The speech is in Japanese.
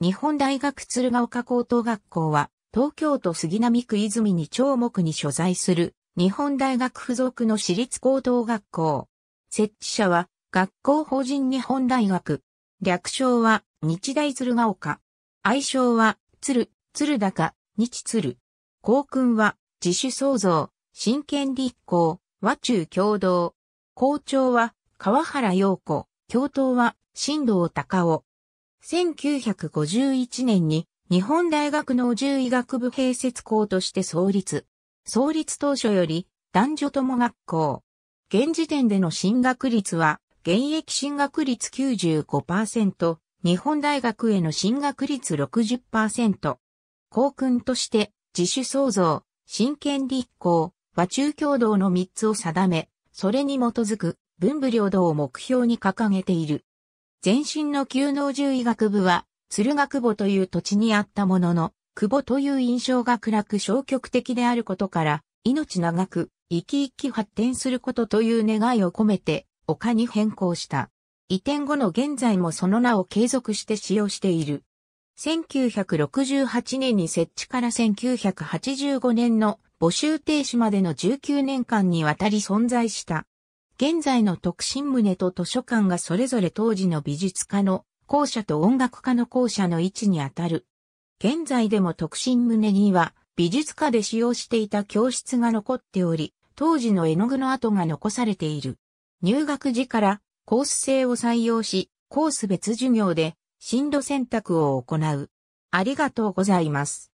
日本大学鶴岡高等学校は、東京都杉並区泉に長目に所在する、日本大学附属の私立高等学校。設置者は、学校法人日本大学。略称は、日大鶴岡。愛称は、鶴、鶴高、日鶴。校訓は、自主創造、真剣立校、和中共同。校長は、川原陽子。教頭は、新藤隆夫。1951年に日本大学の獣医学部併設校として創立。創立当初より男女とも学校。現時点での進学率は現役進学率95%、日本大学への進学率60%。校訓として自主創造、真剣立校、和中共同の3つを定め、それに基づく文武両道を目標に掲げている。前身の旧農獣医学部は、鶴ヶ久保という土地にあったものの、久保という印象が暗く消極的であることから、命長く、生き生き発展することという願いを込めて、丘に変更した。移転後の現在もその名を継続して使用している。1968年に設置から1985年の募集停止までの19年間にわたり存在した。現在の徳進宗と図書館がそれぞれ当時の美術家の校舎と音楽家の校舎の位置にあたる。現在でも徳進宗には美術家で使用していた教室が残っており、当時の絵の具の跡が残されている。入学時からコース制を採用し、コース別授業で進路選択を行う。ありがとうございます。